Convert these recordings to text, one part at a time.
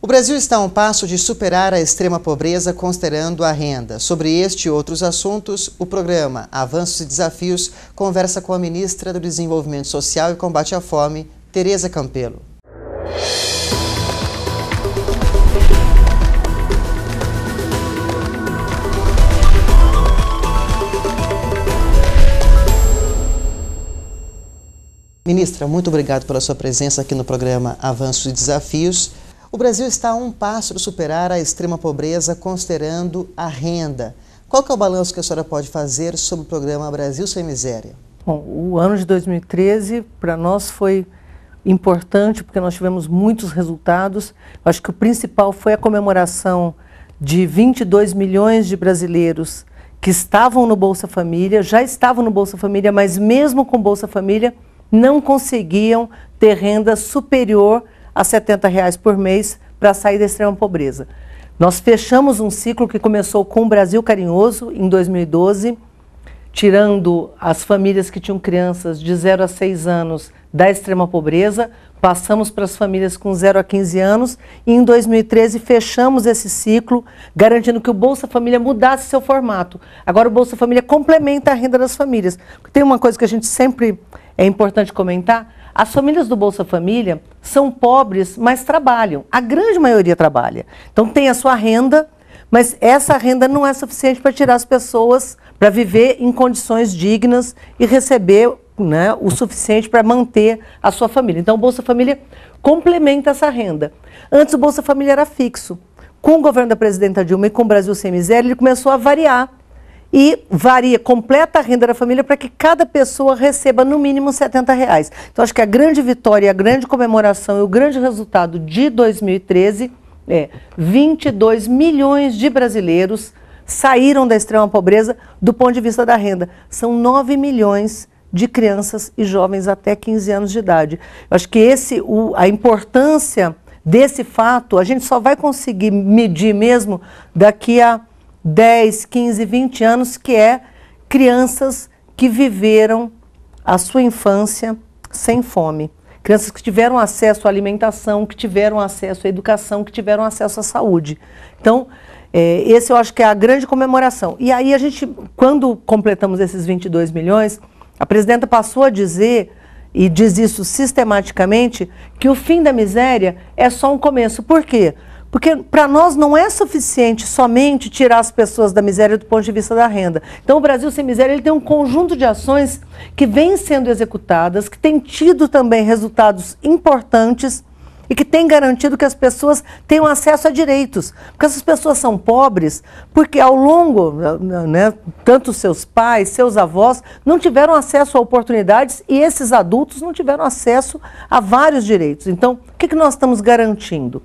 O Brasil está a um passo de superar a extrema pobreza considerando a renda. Sobre este e outros assuntos, o programa Avanços e Desafios conversa com a ministra do Desenvolvimento Social e Combate à Fome, Tereza Campelo. Ministra, muito obrigado pela sua presença aqui no programa Avanços e Desafios. O Brasil está a um passo de superar a extrema pobreza considerando a renda. Qual é o balanço que a senhora pode fazer sobre o programa Brasil Sem Miséria? Bom, o ano de 2013 para nós foi importante porque nós tivemos muitos resultados. Eu acho que o principal foi a comemoração de 22 milhões de brasileiros que estavam no Bolsa Família, já estavam no Bolsa Família, mas mesmo com Bolsa Família não conseguiam ter renda superior a 70 reais por mês para sair da extrema pobreza. Nós fechamos um ciclo que começou com o Brasil Carinhoso em 2012, tirando as famílias que tinham crianças de 0 a 6 anos da extrema pobreza, passamos para as famílias com 0 a 15 anos e em 2013 fechamos esse ciclo, garantindo que o Bolsa Família mudasse seu formato. Agora o Bolsa Família complementa a renda das famílias. Tem uma coisa que a gente sempre é importante comentar, as famílias do Bolsa Família são pobres, mas trabalham. A grande maioria trabalha. Então tem a sua renda, mas essa renda não é suficiente para tirar as pessoas para viver em condições dignas e receber né, o suficiente para manter a sua família. Então, o Bolsa Família complementa essa renda. Antes, o Bolsa Família era fixo. Com o governo da presidenta Dilma e com o Brasil Sem Miséria, ele começou a variar. E varia, completa a renda da família para que cada pessoa receba no mínimo 70 reais. Então, acho que a grande vitória, a grande comemoração e o grande resultado de 2013 é 22 milhões de brasileiros saíram da extrema pobreza do ponto de vista da renda. São 9 milhões de de crianças e jovens até 15 anos de idade. Eu acho que esse, o, a importância desse fato, a gente só vai conseguir medir mesmo daqui a 10, 15, 20 anos, que é crianças que viveram a sua infância sem fome. Crianças que tiveram acesso à alimentação, que tiveram acesso à educação, que tiveram acesso à saúde. Então, é, esse eu acho que é a grande comemoração. E aí a gente, quando completamos esses 22 milhões, a presidenta passou a dizer, e diz isso sistematicamente, que o fim da miséria é só um começo. Por quê? Porque para nós não é suficiente somente tirar as pessoas da miséria do ponto de vista da renda. Então, o Brasil Sem Miséria ele tem um conjunto de ações que vêm sendo executadas, que têm tido também resultados importantes e que tem garantido que as pessoas tenham acesso a direitos. Porque essas pessoas são pobres porque ao longo, né, tanto seus pais, seus avós, não tiveram acesso a oportunidades e esses adultos não tiveram acesso a vários direitos. Então, o que, que nós estamos garantindo?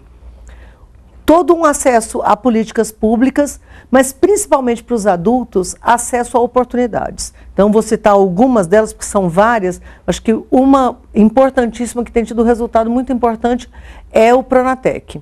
todo um acesso a políticas públicas, mas principalmente para os adultos, acesso a oportunidades. Então, vou citar algumas delas, porque são várias. Acho que uma importantíssima que tem tido resultado muito importante é o Pronatec.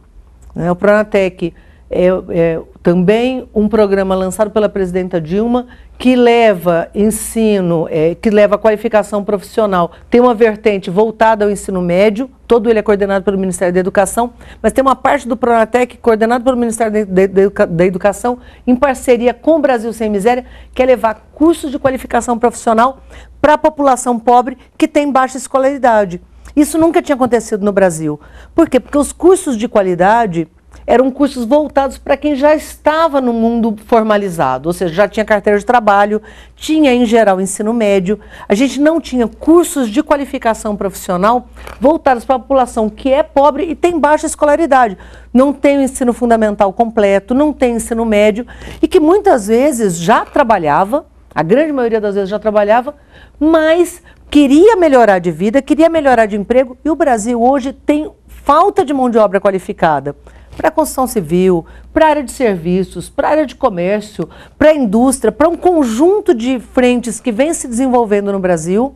Né? O Pronatec é, é também um programa lançado pela presidenta Dilma que leva ensino, é, que leva qualificação profissional, tem uma vertente voltada ao ensino médio, todo ele é coordenado pelo Ministério da Educação, mas tem uma parte do Pronatec coordenado pelo Ministério da, da Educação, em parceria com o Brasil Sem Miséria, que é levar cursos de qualificação profissional para a população pobre que tem baixa escolaridade. Isso nunca tinha acontecido no Brasil. Por quê? Porque os cursos de qualidade eram cursos voltados para quem já estava no mundo formalizado, ou seja, já tinha carteira de trabalho, tinha em geral ensino médio. A gente não tinha cursos de qualificação profissional voltados para a população que é pobre e tem baixa escolaridade. Não tem o ensino fundamental completo, não tem ensino médio e que muitas vezes já trabalhava, a grande maioria das vezes já trabalhava, mas queria melhorar de vida, queria melhorar de emprego e o Brasil hoje tem falta de mão de obra qualificada para a construção civil, para a área de serviços, para a área de comércio, para a indústria, para um conjunto de frentes que vem se desenvolvendo no Brasil.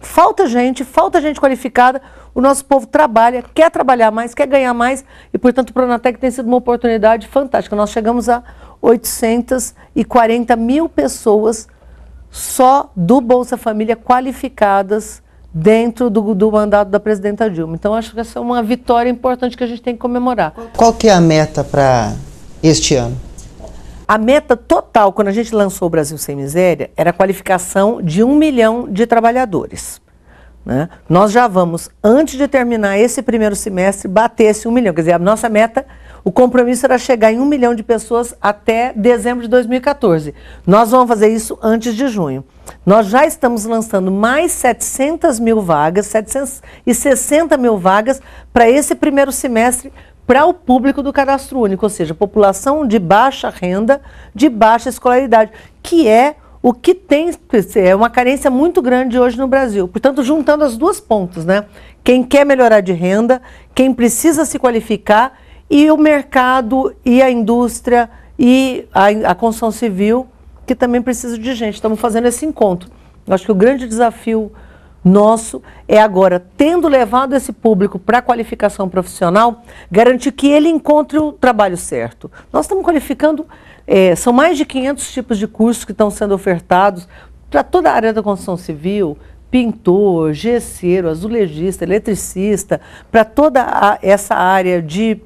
Falta gente, falta gente qualificada. O nosso povo trabalha, quer trabalhar mais, quer ganhar mais e, portanto, o Pronatec tem sido uma oportunidade fantástica. Nós chegamos a 840 mil pessoas só do Bolsa Família qualificadas dentro do, do, mandato da presidenta Dilma. Então acho que essa é uma vitória importante que a gente tem que comemorar. Qual que é a meta para este ano? A meta total, quando a gente lançou o Brasil Sem Miséria, era a qualificação de um milhão de trabalhadores. Né? Nós já vamos, antes de terminar esse primeiro semestre, bater esse um milhão. Quer dizer, a nossa meta o compromisso era chegar em um milhão de pessoas até dezembro de 2014. Nós vamos fazer isso antes de junho. Nós já estamos lançando mais 700 mil vagas, 760 mil vagas para esse primeiro semestre para o público do cadastro único, ou seja, população de baixa renda, de baixa escolaridade, que é o que tem é uma carência muito grande hoje no Brasil. Portanto, juntando as duas pontas, né? Quem quer melhorar de renda, quem precisa se qualificar e o mercado e a indústria e a, a construção civil, que também precisa de gente. Estamos fazendo esse encontro. Eu acho que o grande desafio nosso é agora, tendo levado esse público para a qualificação profissional, garantir que ele encontre o trabalho certo. Nós estamos qualificando, é, são mais de 500 tipos de cursos que estão sendo ofertados para toda a área da construção civil, pintor, gesseiro, azulejista, eletricista, para toda a, essa área de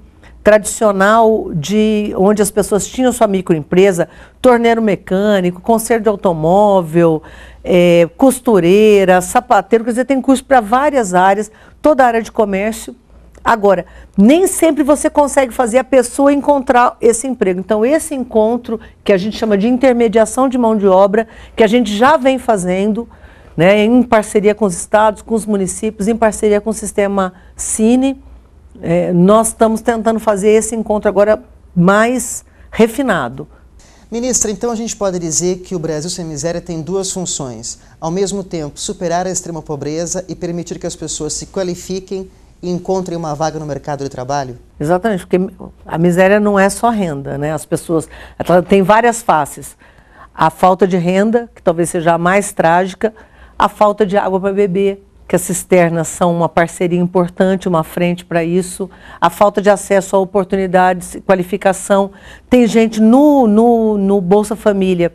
tradicional de onde as pessoas tinham sua microempresa, torneiro mecânico, conserto de automóvel, é, costureira, sapateiro, quer dizer, tem curso para várias áreas, toda a área de comércio. Agora, nem sempre você consegue fazer a pessoa encontrar esse emprego. Então, esse encontro que a gente chama de intermediação de mão de obra, que a gente já vem fazendo, né, em parceria com os estados, com os municípios, em parceria com o sistema Cine, é, nós estamos tentando fazer esse encontro agora mais refinado. Ministra, então a gente pode dizer que o Brasil Sem Miséria tem duas funções. Ao mesmo tempo, superar a extrema pobreza e permitir que as pessoas se qualifiquem e encontrem uma vaga no mercado de trabalho? Exatamente, porque a miséria não é só renda, né? As pessoas. tem várias faces. A falta de renda, que talvez seja a mais trágica, a falta de água para beber, que as cisternas são uma parceria importante, uma frente para isso, a falta de acesso a oportunidades, qualificação. Tem gente no, no, no Bolsa Família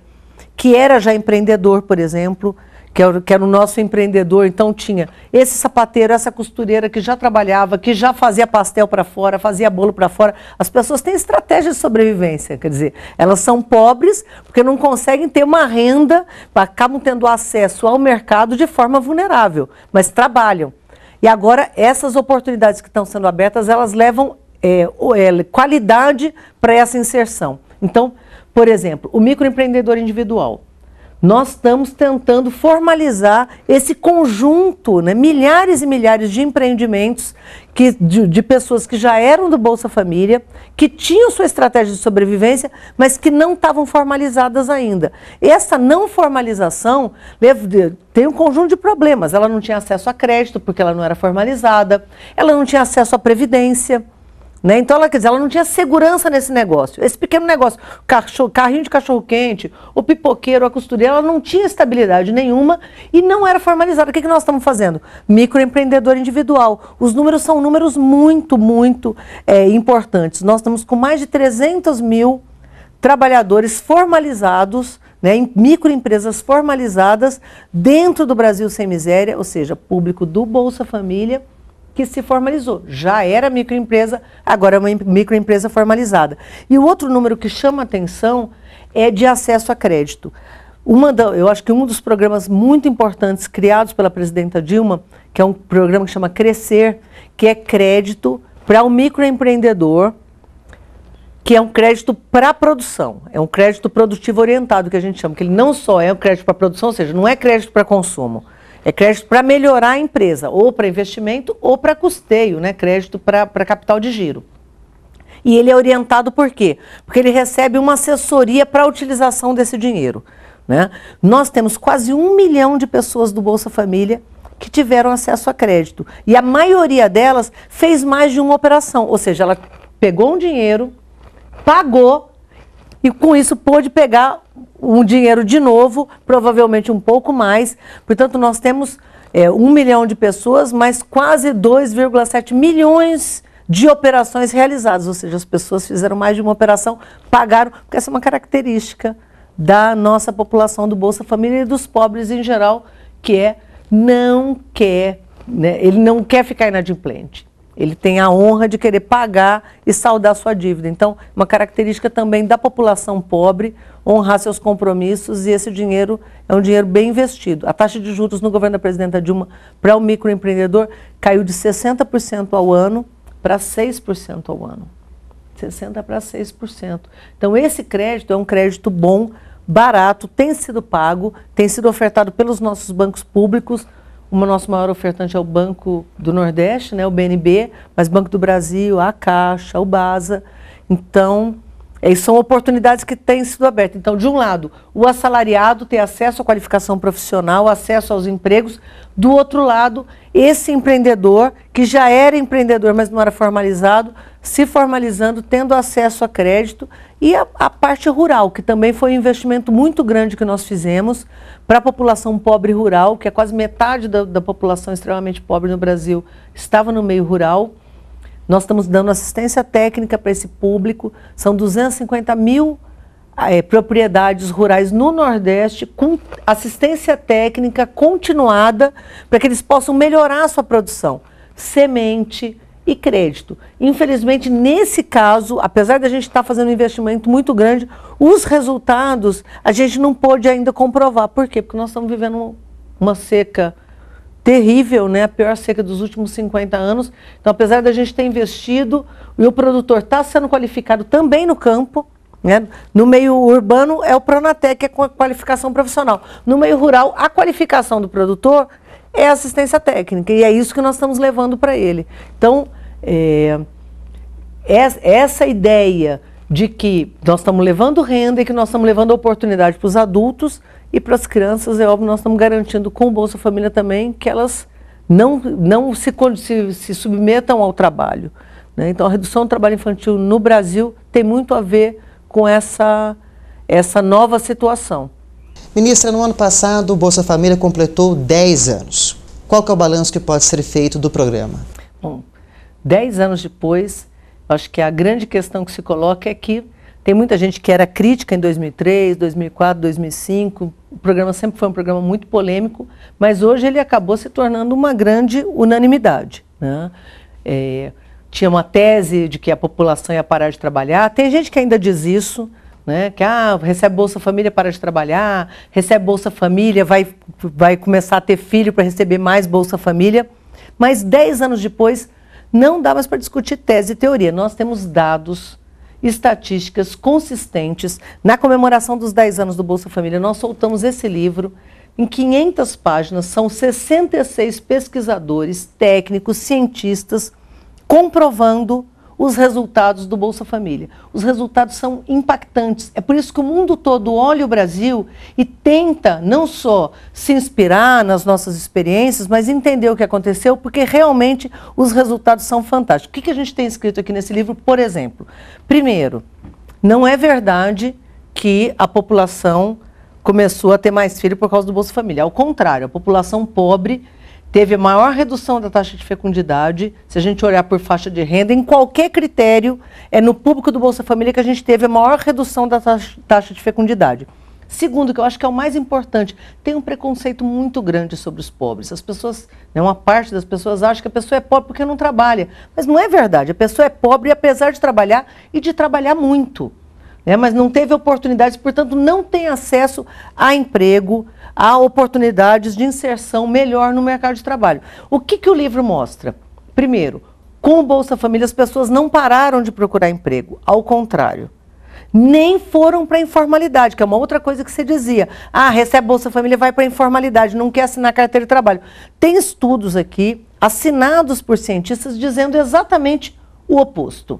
que era já empreendedor, por exemplo, que era, que era o nosso empreendedor. Então tinha esse sapateiro, essa costureira que já trabalhava, que já fazia pastel para fora, fazia bolo para fora. As pessoas têm estratégia de sobrevivência, quer dizer, elas são pobres porque não conseguem ter uma renda, acabam tendo acesso ao mercado de forma vulnerável, mas trabalham. E agora essas oportunidades que estão sendo abertas, elas levam é, é qualidade para essa inserção. Então, por exemplo, o microempreendedor individual nós estamos tentando formalizar esse conjunto, né? milhares e milhares de empreendimentos que, de, de, pessoas que já eram do Bolsa Família, que tinham sua estratégia de sobrevivência, mas que não estavam formalizadas ainda. Essa não formalização tem um conjunto de problemas. Ela não tinha acesso a crédito porque ela não era formalizada, ela não tinha acesso à previdência. Né? Então, ela, quer dizer, ela não tinha segurança nesse negócio. Esse pequeno negócio, cachorro, carrinho de cachorro-quente, o pipoqueiro, a costureira, ela não tinha estabilidade nenhuma e não era formalizada. O que, que nós estamos fazendo? Microempreendedor individual. Os números são números muito, muito é, importantes. Nós estamos com mais de 300 mil trabalhadores formalizados, né, em microempresas formalizadas dentro do Brasil Sem Miséria, ou seja, público do Bolsa Família que se formalizou. Já era microempresa, agora é uma microempresa formalizada. E o outro número que chama atenção é de acesso a crédito. Uma da, eu acho que um dos programas muito importantes criados pela presidenta Dilma, que é um programa que chama Crescer, que é crédito para o um microempreendedor, que é um crédito para a produção, é um crédito produtivo orientado que a gente chama, que ele não só é um crédito para produção, ou seja, não é crédito para consumo, é crédito para melhorar a empresa, ou para investimento, ou para custeio, né? Crédito para capital de giro. E ele é orientado por quê? Porque ele recebe uma assessoria para a utilização desse dinheiro. Né? Nós temos quase um milhão de pessoas do Bolsa Família que tiveram acesso a crédito. E a maioria delas fez mais de uma operação. Ou seja, ela pegou um dinheiro, pagou e com isso pôde pegar um dinheiro de novo, provavelmente um pouco mais. Portanto, nós temos é, milhão de pessoas, mas quase 2,7 milhões de operações realizadas. Ou seja, as pessoas fizeram mais de uma operação, pagaram, porque essa é uma característica da nossa população do Bolsa Família e dos pobres em geral, que é não quer, né, ele não quer ficar inadimplente. Ele tem a honra de querer pagar e saldar sua dívida. Então, uma característica também da população pobre, honrar seus compromissos e esse dinheiro é um dinheiro bem investido. A taxa de juros no governo da presidenta Dilma para o microempreendedor caiu de 60% ao ano para 6% ao ano. 60% para 6%. Então, esse crédito é um crédito bom, barato, tem sido pago, tem sido ofertado pelos nossos bancos públicos o nosso maior ofertante é o Banco do Nordeste, né, o BNB, mas Banco do Brasil, a Caixa, o Baza. Então, é, são oportunidades que têm sido abertas. Então, de um lado, o assalariado ter acesso à qualificação profissional, acesso aos empregos. Do outro lado, esse empreendedor, que já era empreendedor, mas não era formalizado, se formalizando, tendo acesso a crédito e a, a, parte rural, que também foi um investimento muito grande que nós fizemos para a população pobre rural, que é quase metade da, da, população extremamente pobre no Brasil, estava no meio rural. Nós estamos dando assistência técnica para esse público. São 250 mil é, propriedades rurais no Nordeste com assistência técnica continuada para que eles possam melhorar a sua produção. Semente, e crédito. Infelizmente, nesse caso, apesar da gente estar tá fazendo um investimento muito grande, os resultados a gente não pôde ainda comprovar. Por quê? Porque nós estamos vivendo uma seca terrível, né? a pior seca dos últimos 50 anos. Então, apesar da gente ter investido e o produtor está sendo qualificado também no campo, né? no meio urbano é o Pronatec, que é com a qualificação profissional. No meio rural, a qualificação do produtor é assistência técnica. E é isso que nós estamos levando para ele. Então, é, essa ideia de que nós estamos levando renda e que nós estamos levando oportunidade para os adultos e para as crianças, é óbvio, nós estamos garantindo com o Bolsa Família também que elas não, não se, se, se submetam ao trabalho. Né? Então, a redução do trabalho infantil no Brasil tem muito a ver com essa, essa nova situação. Ministra, no ano passado o Bolsa Família completou 10 anos. Qual é o balanço que pode ser feito do programa? Bom, 10 anos depois, acho que a grande questão que se coloca é que tem muita gente que era crítica em 2003, 2004, 2005. O programa sempre foi um programa muito polêmico, mas hoje ele acabou se tornando uma grande unanimidade. Né? É, tinha uma tese de que a população ia parar de trabalhar. Tem gente que ainda diz isso, né? Que ah, recebe Bolsa Família, para de trabalhar, recebe Bolsa Família, vai, vai começar a ter filho para receber mais Bolsa Família. Mas 10 anos depois, não dá mais para discutir tese e teoria. Nós temos dados, estatísticas consistentes. Na comemoração dos 10 anos do Bolsa Família, nós soltamos esse livro. Em 500 páginas, são 66 pesquisadores, técnicos, cientistas, comprovando os resultados do Bolsa Família. Os resultados são impactantes. É por isso que o mundo todo olha o Brasil e tenta não só se inspirar nas nossas experiências, mas entender o que aconteceu, porque realmente os resultados são fantásticos. O que a gente tem escrito aqui nesse livro, por exemplo? Primeiro, não é verdade que a população começou a ter mais filhos por causa do Bolsa Família. Ao contrário, a população pobre teve a maior redução da taxa de fecundidade, se a gente olhar por faixa de renda, em qualquer critério, é no público do Bolsa Família que a gente teve a maior redução da taxa de fecundidade. Segundo, que eu acho que é o mais importante, tem um preconceito muito grande sobre os pobres. As pessoas, né, uma parte das pessoas acha que a pessoa é pobre porque não trabalha. Mas não é verdade. A pessoa é pobre apesar de trabalhar e de trabalhar muito. Né, mas não teve oportunidades, portanto, não tem acesso a emprego, há oportunidades de inserção melhor no mercado de trabalho. O que, que o livro mostra? Primeiro, com o Bolsa Família as pessoas não pararam de procurar emprego, ao contrário. Nem foram para a informalidade, que é uma outra coisa que você dizia. Ah, recebe Bolsa Família, vai para a informalidade, não quer assinar carteira de trabalho. Tem estudos aqui, assinados por cientistas, dizendo exatamente o oposto.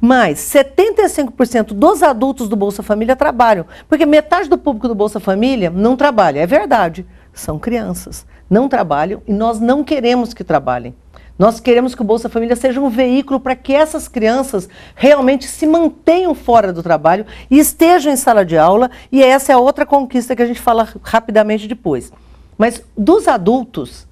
Mas 75% dos adultos do Bolsa Família trabalham, porque metade do público do Bolsa Família não trabalha. É verdade, são crianças. Não trabalham e nós não queremos que trabalhem. Nós queremos que o Bolsa Família seja um veículo para que essas crianças realmente se mantenham fora do trabalho e estejam em sala de aula, e essa é a outra conquista que a gente fala rapidamente depois. Mas dos adultos,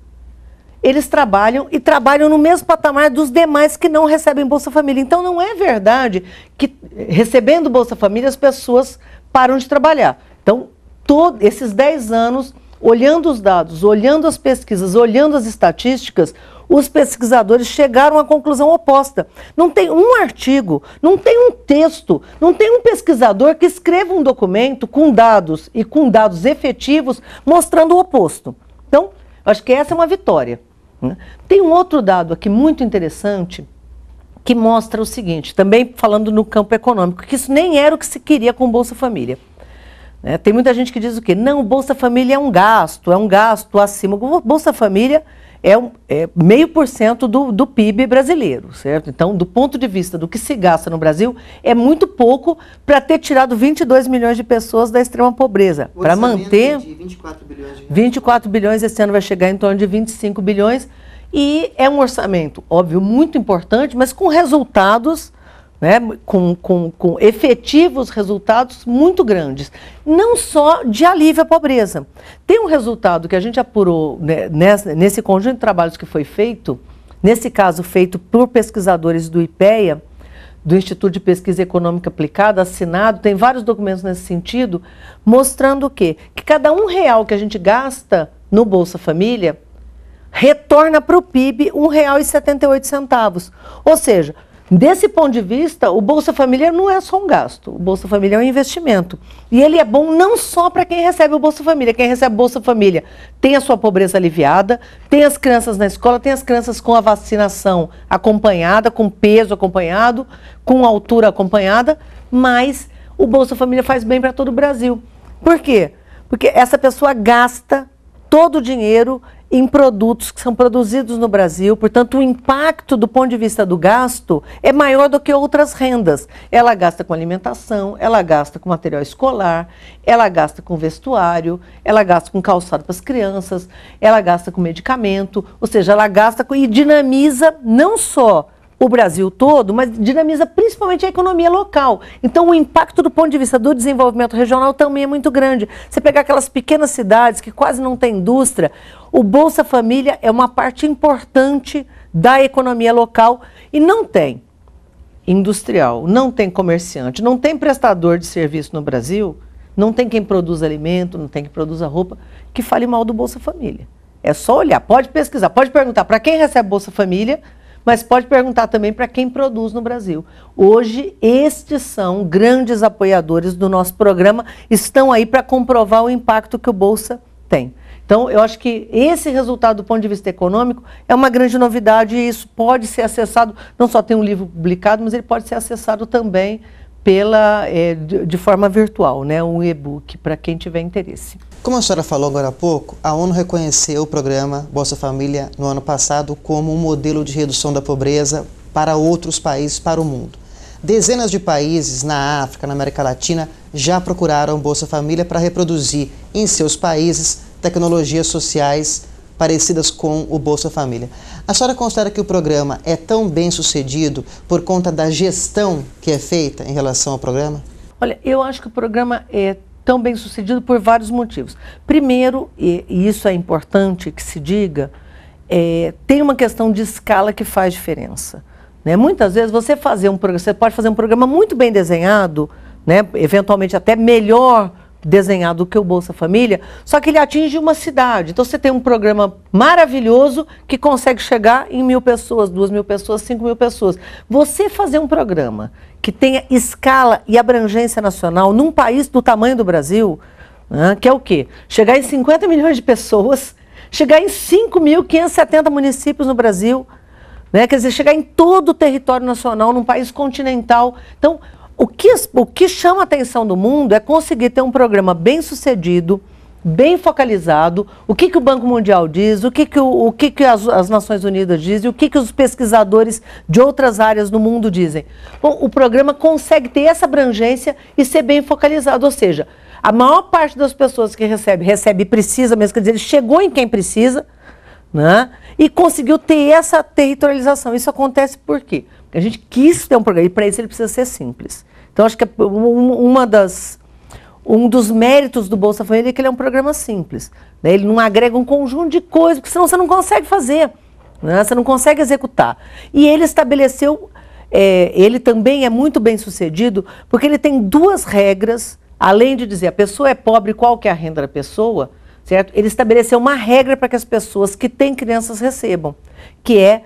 eles trabalham e trabalham no mesmo patamar dos demais que não recebem Bolsa Família. Então não é verdade que recebendo Bolsa Família as pessoas param de trabalhar. Então, todo, esses 10 anos, olhando os dados, olhando as pesquisas, olhando as estatísticas, os pesquisadores chegaram à conclusão oposta. Não tem um artigo, não tem um texto, não tem um pesquisador que escreva um documento com dados e com dados efetivos mostrando o oposto. Então, acho que essa é uma vitória. Né? Tem um outro dado aqui muito interessante que mostra o seguinte, também falando no campo econômico, que isso nem era o que se queria com o Bolsa Família. Né? Tem muita gente que diz o quê? Não, o Bolsa Família é um gasto, é um gasto acima. O Bolsa Família é, é meio por cento do, do PIB brasileiro, certo? Então, do ponto de vista do que se gasta no Brasil, é muito pouco para ter tirado 22 milhões de pessoas da extrema pobreza. Para manter. De 24 bilhões. De 24 bilhões, esse ano vai chegar em torno de 25 bilhões. E é um orçamento, óbvio, muito importante, mas com resultados né, com, com, com efetivos resultados muito grandes, não só de alívio à pobreza. Tem um resultado que a gente apurou né, nesse, nesse conjunto de trabalhos que foi feito, nesse caso feito por pesquisadores do IPEA, do Instituto de Pesquisa Econômica Aplicada, assinado, tem vários documentos nesse sentido, mostrando o quê? Que cada um real que a gente gasta no Bolsa Família retorna para o PIB R$ 1,78. Ou seja, Desse ponto de vista, o Bolsa Família não é só um gasto, o Bolsa Família é um investimento. E ele é bom não só para quem recebe o Bolsa Família, quem recebe o Bolsa Família tem a sua pobreza aliviada, tem as crianças na escola, tem as crianças com a vacinação acompanhada, com peso acompanhado, com altura acompanhada, mas o Bolsa Família faz bem para todo o Brasil. Por quê? Porque essa pessoa gasta todo o dinheiro em produtos que são produzidos no Brasil, portanto, o impacto do ponto de vista do gasto é maior do que outras rendas. Ela gasta com alimentação, ela gasta com material escolar, ela gasta com vestuário, ela gasta com calçado para as crianças, ela gasta com medicamento, ou seja, ela gasta com, e dinamiza não só o Brasil todo, mas dinamiza principalmente a economia local. Então, o impacto do ponto de vista do desenvolvimento regional também é muito grande. Você pegar aquelas pequenas cidades que quase não tem indústria, o Bolsa Família é uma parte importante da economia local e não tem industrial, não tem comerciante, não tem prestador de serviço no Brasil, não tem quem produza alimento, não tem quem produza roupa, que fale mal do Bolsa Família. É só olhar, pode pesquisar, pode perguntar para quem recebe Bolsa Família mas pode perguntar também para quem produz no Brasil. Hoje, estes são grandes apoiadores do nosso programa, estão aí para comprovar o impacto que o Bolsa tem. Então, eu acho que esse resultado do ponto de vista econômico é uma grande novidade e isso pode ser acessado, não só tem um livro publicado, mas ele pode ser acessado também pela, é, de forma virtual, né, um e-book para quem tiver interesse. Como a senhora falou agora há pouco, a ONU reconheceu o programa Bolsa Família no ano passado como um modelo de redução da pobreza para outros países, para o mundo. Dezenas de países na África, na América Latina, já procuraram Bolsa Família para reproduzir em seus países tecnologias sociais parecidas com o Bolsa Família. A senhora considera que o programa é tão bem sucedido por conta da gestão que é feita em relação ao programa? Olha, eu acho que o programa é tão bem sucedido por vários motivos. Primeiro, e isso é importante que se diga, é, tem uma questão de escala que faz diferença. Né? Muitas vezes você fazer um programa, você pode fazer um programa muito bem desenhado, né? eventualmente até melhor desenhado que o Bolsa Família, só que ele atinge uma cidade. Então você tem um programa maravilhoso que consegue chegar em mil pessoas, duas mil pessoas, cinco mil pessoas. Você fazer um programa que tenha escala e abrangência nacional num país do tamanho do Brasil, né, que é o quê? Chegar em 50 milhões de pessoas, chegar em 5.570 municípios no Brasil, né, quer dizer, chegar em todo o território nacional, num país continental. Então, o que, o que chama a atenção do mundo é conseguir ter um programa bem sucedido, bem focalizado, o que, que o Banco Mundial diz, o que, que, o, o que, que as, as, Nações Unidas dizem, o que, que os pesquisadores de outras áreas do mundo dizem. Bom, o programa consegue ter essa abrangência e ser bem focalizado, ou seja, a maior parte das pessoas que recebe, recebe precisa mesmo, quer dizer, ele chegou em quem precisa, né? E conseguiu ter essa territorialização. Isso acontece por quê? A gente quis ter um programa, e para isso ele precisa ser simples. Então, acho que é uma das, um dos méritos do Bolsa Família é que ele é um programa simples. Né? Ele não agrega um conjunto de coisas, porque senão você não consegue fazer, né? você não consegue executar. E ele estabeleceu, é, ele também é muito bem sucedido, porque ele tem duas regras, além de dizer a pessoa é pobre, qual que é a renda da pessoa, certo? Ele estabeleceu uma regra para que as pessoas que têm crianças recebam, que é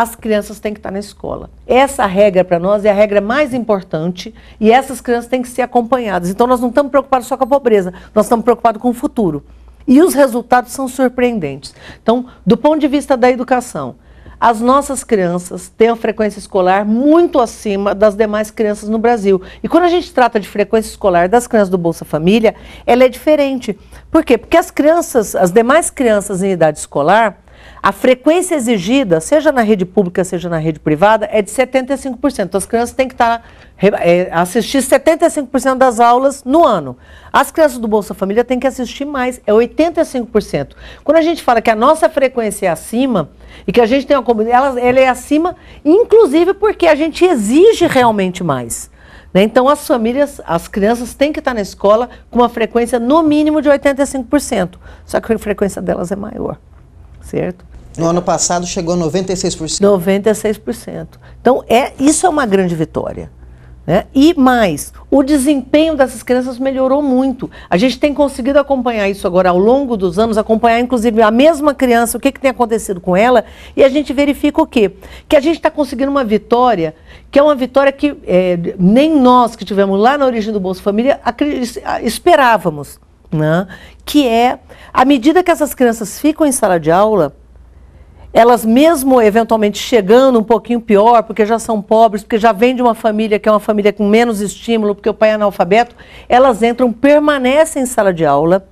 as crianças têm que estar na escola. Essa regra para nós é a regra mais importante e essas crianças têm que ser acompanhadas. Então nós não estamos preocupados só com a pobreza, nós estamos preocupados com o futuro. E os resultados são surpreendentes. Então, do ponto de vista da educação, as nossas crianças têm a frequência escolar muito acima das demais crianças no Brasil. E quando a gente trata de frequência escolar das crianças do Bolsa Família, ela é diferente. Por quê? Porque as crianças, as demais crianças em idade escolar, a frequência exigida, seja na rede pública, seja na rede privada, é de 75%. Então, as crianças têm que tá, estar é, assistir 75% das aulas no ano. As crianças do Bolsa Família têm que assistir mais, é 85%. Quando a gente fala que a nossa frequência é acima e que a gente tem uma comunidade, ela, ela é acima, inclusive porque a gente exige realmente mais. Né? Então, as famílias, as crianças têm que estar tá na escola com uma frequência no mínimo de 85%. Só que a frequência delas é maior certo? No ano passado chegou a 96%. 96%. Então, é, isso é uma grande vitória. Né? E mais, o desempenho dessas crianças melhorou muito. A gente tem conseguido acompanhar isso agora ao longo dos anos, acompanhar inclusive a mesma criança, o que, que tem acontecido com ela, e a gente verifica o quê? Que a gente está conseguindo uma vitória, que é uma vitória que é, nem nós que tivemos lá na origem do Bolsa Família esperávamos né? que é, à medida que essas crianças ficam em sala de aula, elas mesmo eventualmente chegando um pouquinho pior, porque já são pobres, porque já vêm de uma família que é uma família com menos estímulo, porque o pai é analfabeto, elas entram, permanecem em sala de aula,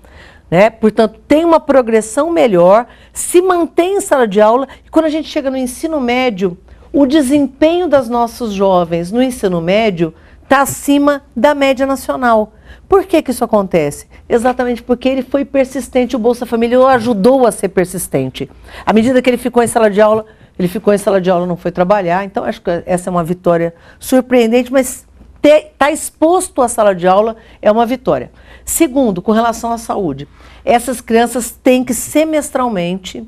né? portanto, tem uma progressão melhor, se mantém em sala de aula, e quando a gente chega no ensino médio, o desempenho das nossos jovens no ensino médio está acima da média nacional. Por que, que isso acontece? Exatamente porque ele foi persistente, o Bolsa Família o ajudou a ser persistente. À medida que ele ficou em sala de aula, ele ficou em sala de aula, não foi trabalhar. Então, acho que essa é uma vitória surpreendente, mas estar tá exposto à sala de aula é uma vitória. Segundo, com relação à saúde, essas crianças têm que semestralmente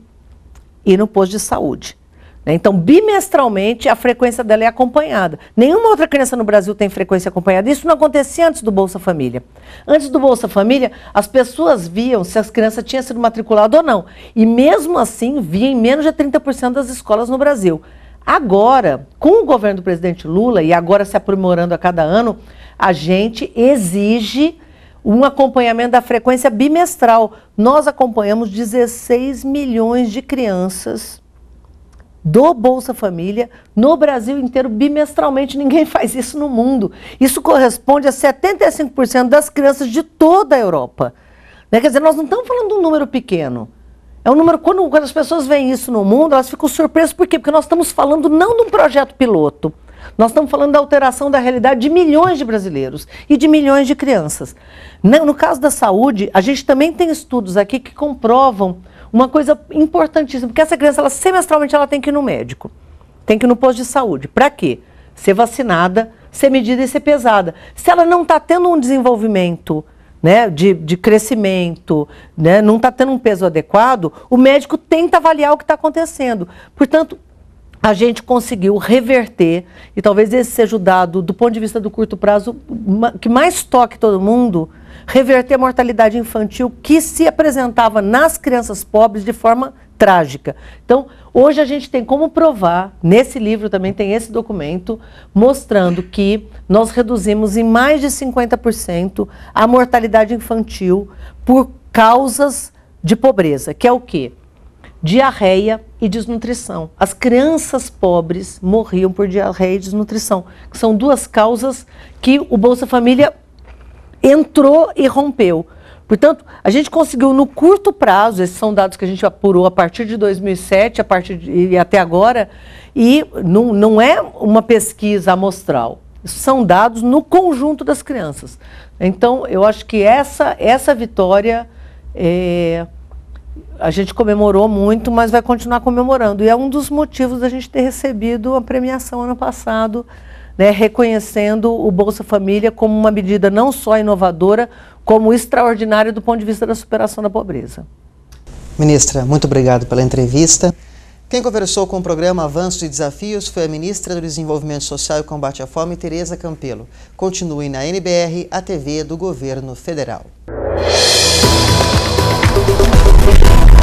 ir no posto de saúde. Né? Então, bimestralmente, a frequência dela é acompanhada. Nenhuma outra criança no Brasil tem frequência acompanhada. Isso não acontecia antes do Bolsa Família. Antes do Bolsa Família, as pessoas viam se as crianças tinham sido matriculadas ou não. E mesmo assim, via em menos de 30% das escolas no Brasil. Agora, com o governo do presidente Lula, e agora se aprimorando a cada ano, a gente exige um acompanhamento da frequência bimestral. Nós acompanhamos 16 milhões de crianças do Bolsa Família no Brasil inteiro bimestralmente. Ninguém faz isso no mundo. Isso corresponde a 75% das crianças de toda a Europa. Né? Quer dizer, nós não estamos falando de um número pequeno. É um número, quando, quando as pessoas veem isso no mundo, elas ficam surpresas. Por quê? Porque nós estamos falando não de um projeto piloto. Nós estamos falando da alteração da realidade de milhões de brasileiros e de milhões de crianças. Né? No caso da saúde, a gente também tem estudos aqui que comprovam uma coisa importantíssima, porque essa criança, ela, semestralmente, ela tem que ir no médico, tem que ir no posto de saúde. Para quê? Ser vacinada, ser medida e ser pesada. Se ela não está tendo um desenvolvimento né, de, de crescimento, né, não está tendo um peso adequado, o médico tenta avaliar o que está acontecendo. Portanto, a gente conseguiu reverter, e talvez esse seja o dado, do ponto de vista do curto prazo, que mais toque todo mundo, reverter a mortalidade infantil que se apresentava nas crianças pobres de forma trágica. Então, hoje a gente tem como provar, nesse livro também tem esse documento, mostrando que nós reduzimos em mais de 50% a mortalidade infantil por causas de pobreza, que é o quê? diarreia e desnutrição. As crianças pobres morriam por diarreia e desnutrição, que são duas causas que o Bolsa Família entrou e rompeu. Portanto, a gente conseguiu no curto prazo, esses são dados que a gente apurou a partir de 2007 a partir de, e até agora, e não, não é uma pesquisa amostral, são dados no conjunto das crianças. Então, eu acho que essa, essa vitória é, a gente comemorou muito, mas vai continuar comemorando. E é um dos motivos da gente ter recebido a premiação ano passado, né, reconhecendo o Bolsa Família como uma medida não só inovadora, como extraordinária do ponto de vista da superação da pobreza. Ministra, muito obrigado pela entrevista. Quem conversou com o programa Avanços e Desafios foi a ministra do Desenvolvimento Social e Combate à Fome, Tereza Campelo. Continue na NBR, a TV do Governo Federal. Thank you.